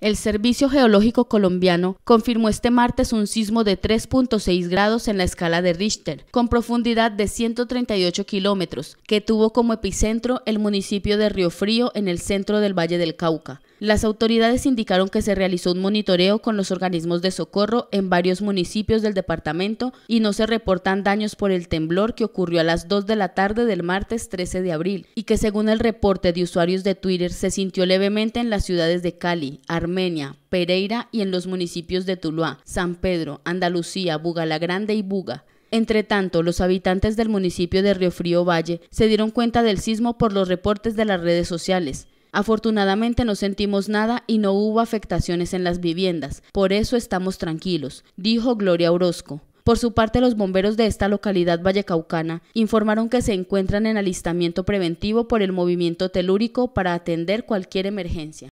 El Servicio Geológico Colombiano confirmó este martes un sismo de 3.6 grados en la escala de Richter, con profundidad de 138 kilómetros, que tuvo como epicentro el municipio de Río Frío en el centro del Valle del Cauca. Las autoridades indicaron que se realizó un monitoreo con los organismos de socorro en varios municipios del departamento y no se reportan daños por el temblor que ocurrió a las 2 de la tarde del martes 13 de abril y que según el reporte de usuarios de Twitter se sintió levemente en las ciudades de Cali, Armenia, Pereira y en los municipios de Tuluá, San Pedro, Andalucía, Buga-la-Grande y Buga. Entre tanto, los habitantes del municipio de Río Frío Valle se dieron cuenta del sismo por los reportes de las redes sociales. Afortunadamente no sentimos nada y no hubo afectaciones en las viviendas, por eso estamos tranquilos, dijo Gloria Orozco. Por su parte, los bomberos de esta localidad vallecaucana informaron que se encuentran en alistamiento preventivo por el movimiento telúrico para atender cualquier emergencia.